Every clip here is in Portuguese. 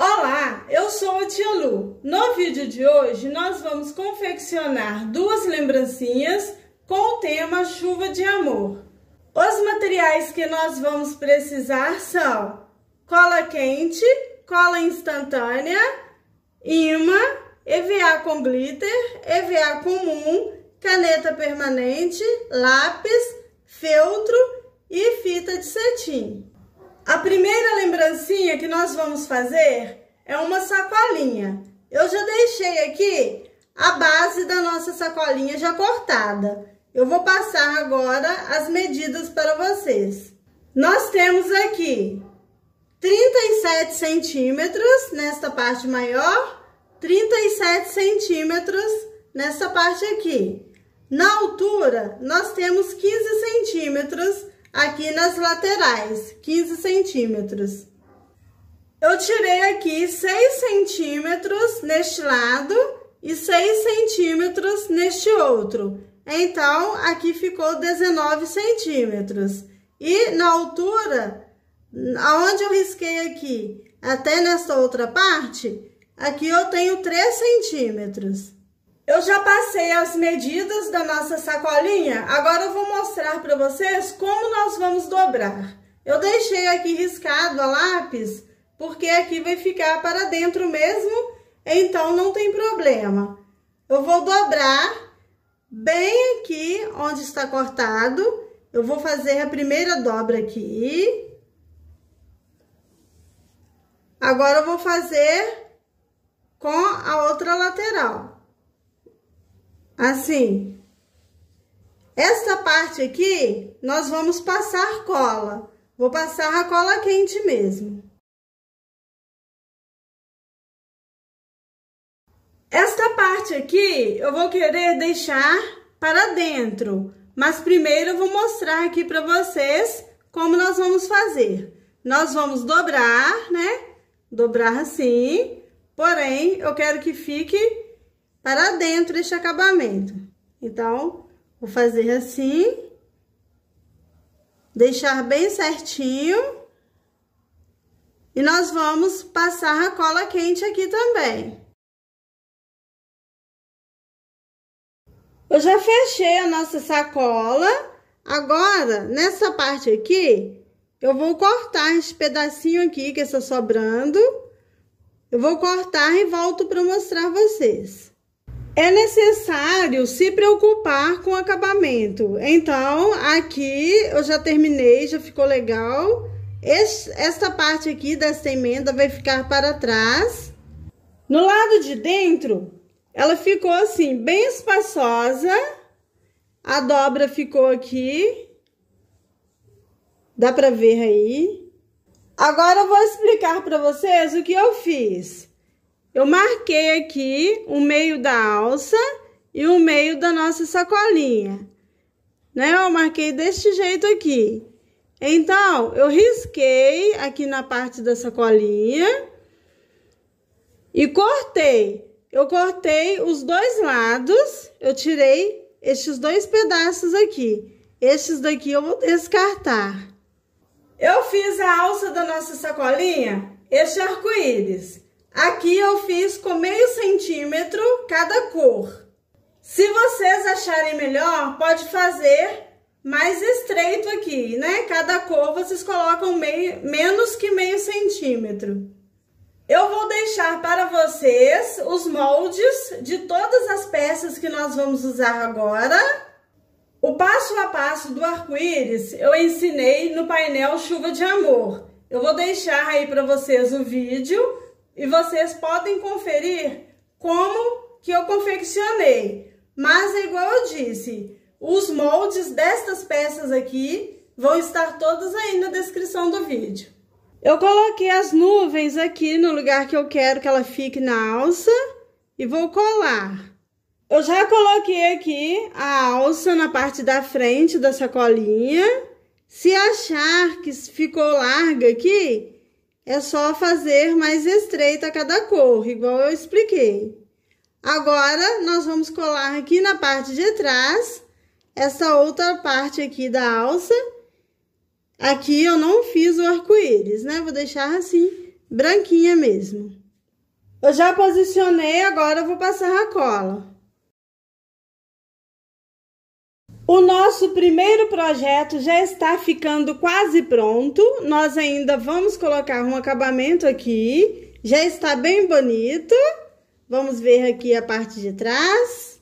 Olá, eu sou a Tia Lu. No vídeo de hoje, nós vamos confeccionar duas lembrancinhas com o tema Chuva de Amor. Os materiais que nós vamos precisar são cola quente, cola instantânea, imã, EVA com glitter, EVA comum, caneta permanente, lápis, feltro e fita de cetim. A primeira lembrancinha que nós vamos fazer é uma sacolinha. Eu já deixei aqui a base da nossa sacolinha já cortada. Eu vou passar agora as medidas para vocês. Nós temos aqui 37 centímetros nesta parte maior, 37 centímetros nessa parte aqui. Na altura, nós temos 15 centímetros aqui nas laterais, 15 centímetros. Eu tirei aqui 6 centímetros neste lado e 6 centímetros neste outro. Então, aqui ficou 19 centímetros. E na altura, aonde eu risquei aqui, até nessa outra parte, aqui eu tenho 3 centímetros. Eu já passei as medidas da nossa sacolinha, agora eu vou mostrar para vocês como nós vamos dobrar. Eu deixei aqui riscado a lápis, porque aqui vai ficar para dentro mesmo, então não tem problema. Eu vou dobrar bem aqui onde está cortado, eu vou fazer a primeira dobra aqui. Agora eu vou fazer com a outra lateral. Assim. Esta parte aqui, nós vamos passar cola. Vou passar a cola quente mesmo. Esta parte aqui, eu vou querer deixar para dentro. Mas primeiro eu vou mostrar aqui para vocês como nós vamos fazer. Nós vamos dobrar, né? Dobrar assim, porém, eu quero que fique para dentro este acabamento. Então, vou fazer assim. Deixar bem certinho. E nós vamos passar a cola quente aqui também. Eu já fechei a nossa sacola. Agora, nessa parte aqui, eu vou cortar esse pedacinho aqui que está sobrando. Eu vou cortar e volto para mostrar vocês é necessário se preocupar com o acabamento. Então, aqui eu já terminei, já ficou legal. Este, esta parte aqui desta emenda vai ficar para trás. No lado de dentro, ela ficou assim, bem espaçosa. A dobra ficou aqui. Dá para ver aí. Agora eu vou explicar para vocês o que eu fiz. Eu marquei aqui o meio da alça e o meio da nossa sacolinha. Né? Eu marquei deste jeito aqui. Então, eu risquei aqui na parte da sacolinha e cortei. Eu cortei os dois lados, eu tirei estes dois pedaços aqui. Estes daqui eu vou descartar. Eu fiz a alça da nossa sacolinha, este arco-íris. Aqui eu fiz com meio centímetro cada cor. Se vocês acharem melhor, pode fazer mais estreito aqui, né? Cada cor vocês colocam meio, menos que meio centímetro. Eu vou deixar para vocês os moldes de todas as peças que nós vamos usar agora. O passo a passo do arco-íris eu ensinei no painel Chuva de Amor. Eu vou deixar aí para vocês o vídeo e vocês podem conferir como que eu confeccionei. Mas é igual eu disse, os moldes destas peças aqui vão estar todas aí na descrição do vídeo. Eu coloquei as nuvens aqui no lugar que eu quero que ela fique na alça e vou colar. Eu já coloquei aqui a alça na parte da frente da sacolinha. Se achar que ficou larga aqui, é só fazer mais estreita cada cor, igual eu expliquei. Agora, nós vamos colar aqui na parte de trás, essa outra parte aqui da alça. Aqui eu não fiz o arco-íris, né? Vou deixar assim, branquinha mesmo. Eu já posicionei, agora eu vou passar a cola. O nosso primeiro projeto já está ficando quase pronto. Nós ainda vamos colocar um acabamento aqui. Já está bem bonito. Vamos ver aqui a parte de trás.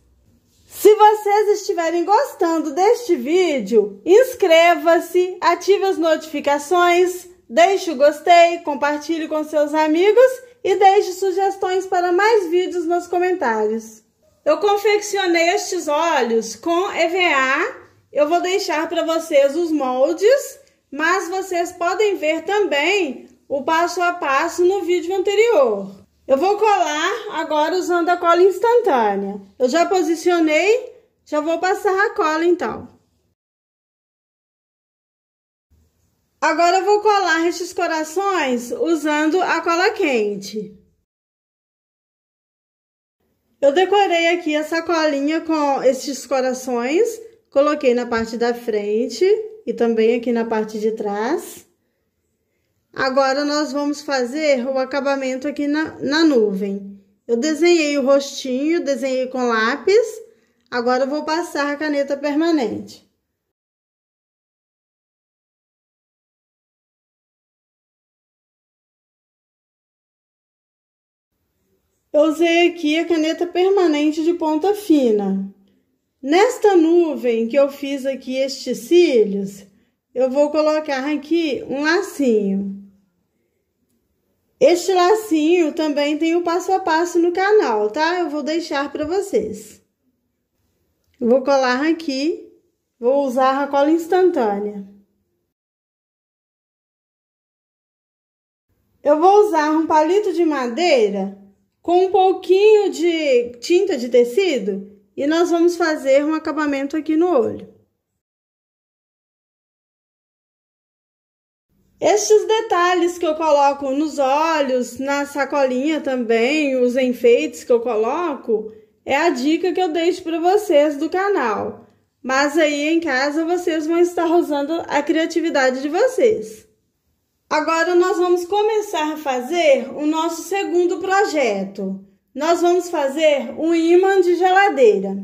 Se vocês estiverem gostando deste vídeo, inscreva-se, ative as notificações, deixe o gostei, compartilhe com seus amigos e deixe sugestões para mais vídeos nos comentários. Eu confeccionei estes olhos com EVA. Eu vou deixar para vocês os moldes, mas vocês podem ver também o passo a passo no vídeo anterior. Eu vou colar agora usando a cola instantânea. Eu já posicionei, já vou passar a cola então. Agora eu vou colar estes corações usando a cola quente. Eu decorei aqui a sacolinha com esses corações, coloquei na parte da frente e também aqui na parte de trás. Agora, nós vamos fazer o acabamento aqui na, na nuvem. Eu desenhei o rostinho, desenhei com lápis, agora vou passar a caneta permanente. eu usei aqui a caneta permanente de ponta fina. Nesta nuvem que eu fiz aqui estes cílios, eu vou colocar aqui um lacinho. Este lacinho também tem o passo a passo no canal, tá? Eu vou deixar para vocês. vou colar aqui, vou usar a cola instantânea. Eu vou usar um palito de madeira com um pouquinho de tinta de tecido e nós vamos fazer um acabamento aqui no olho. Estes detalhes que eu coloco nos olhos, na sacolinha também, os enfeites que eu coloco, é a dica que eu deixo para vocês do canal. Mas aí em casa vocês vão estar usando a criatividade de vocês. Agora nós vamos começar a fazer o nosso segundo projeto. Nós vamos fazer um ímã de geladeira.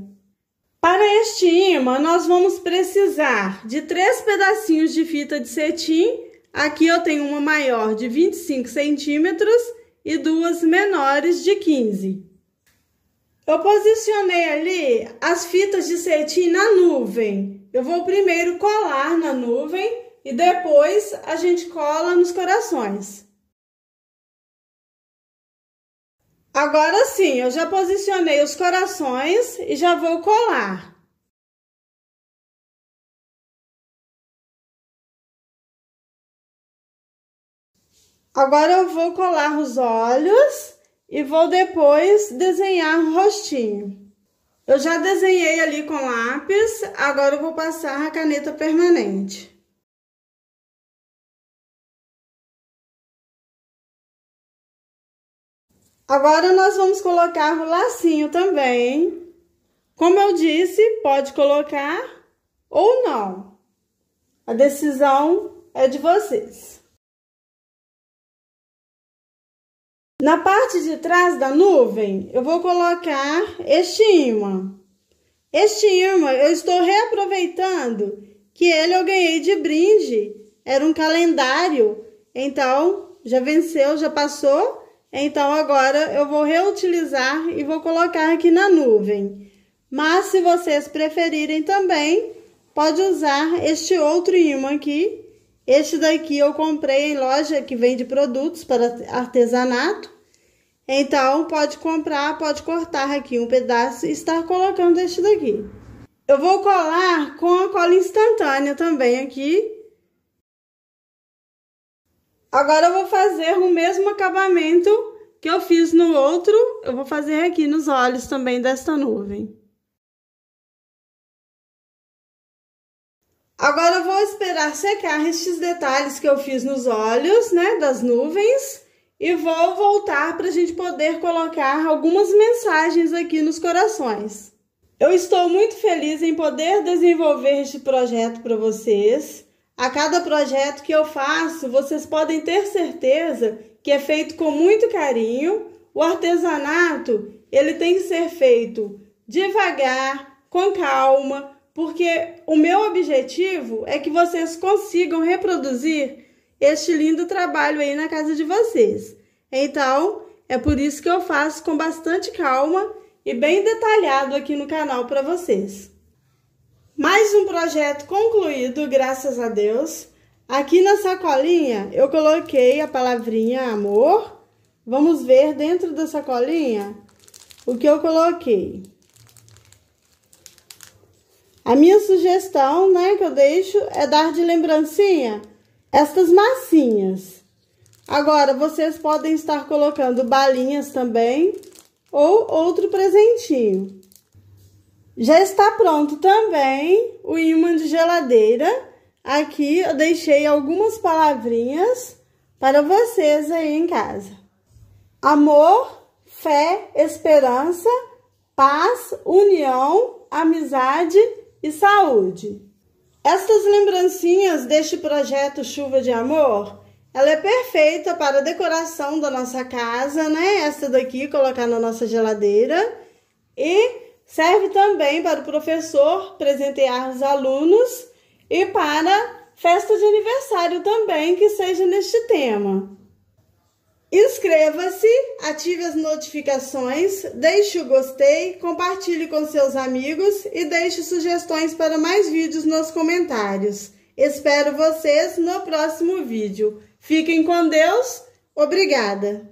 Para este ímã, nós vamos precisar de três pedacinhos de fita de cetim. Aqui eu tenho uma maior de 25 centímetros e duas menores de 15. Eu posicionei ali as fitas de cetim na nuvem. Eu vou primeiro colar na nuvem e depois a gente cola nos corações. Agora sim, eu já posicionei os corações e já vou colar. Agora eu vou colar os olhos e vou depois desenhar o rostinho. Eu já desenhei ali com lápis, agora eu vou passar a caneta permanente. Agora, nós vamos colocar o lacinho também. Como eu disse, pode colocar ou não. A decisão é de vocês. Na parte de trás da nuvem, eu vou colocar este imã. Este imã eu estou reaproveitando que ele eu ganhei de brinde. Era um calendário, então já venceu, já passou então, agora eu vou reutilizar e vou colocar aqui na nuvem. Mas, se vocês preferirem também, pode usar este outro ímã aqui. Este daqui eu comprei em loja que vende produtos para artesanato. Então, pode comprar, pode cortar aqui um pedaço e estar colocando este daqui. Eu vou colar com a cola instantânea também aqui, Agora eu vou fazer o mesmo acabamento que eu fiz no outro, eu vou fazer aqui nos olhos também desta nuvem. Agora eu vou esperar secar estes detalhes que eu fiz nos olhos, né, das nuvens. E vou voltar para a gente poder colocar algumas mensagens aqui nos corações. Eu estou muito feliz em poder desenvolver este projeto para vocês. A cada projeto que eu faço, vocês podem ter certeza que é feito com muito carinho. O artesanato, ele tem que ser feito devagar, com calma, porque o meu objetivo é que vocês consigam reproduzir este lindo trabalho aí na casa de vocês. Então, é por isso que eu faço com bastante calma e bem detalhado aqui no canal para vocês. Mais um projeto concluído, graças a Deus. Aqui na sacolinha eu coloquei a palavrinha amor. Vamos ver dentro da sacolinha o que eu coloquei. A minha sugestão, né, que eu deixo é dar de lembrancinha estas massinhas. Agora, vocês podem estar colocando balinhas também ou outro presentinho. Já está pronto também o ímã de geladeira. Aqui eu deixei algumas palavrinhas para vocês aí em casa. Amor, fé, esperança, paz, união, amizade e saúde. Estas lembrancinhas deste projeto Chuva de Amor, ela é perfeita para a decoração da nossa casa, né? Essa daqui, colocar na nossa geladeira. E Serve também para o professor presentear os alunos e para festa de aniversário também que seja neste tema. Inscreva-se, ative as notificações, deixe o gostei, compartilhe com seus amigos e deixe sugestões para mais vídeos nos comentários. Espero vocês no próximo vídeo. Fiquem com Deus. Obrigada!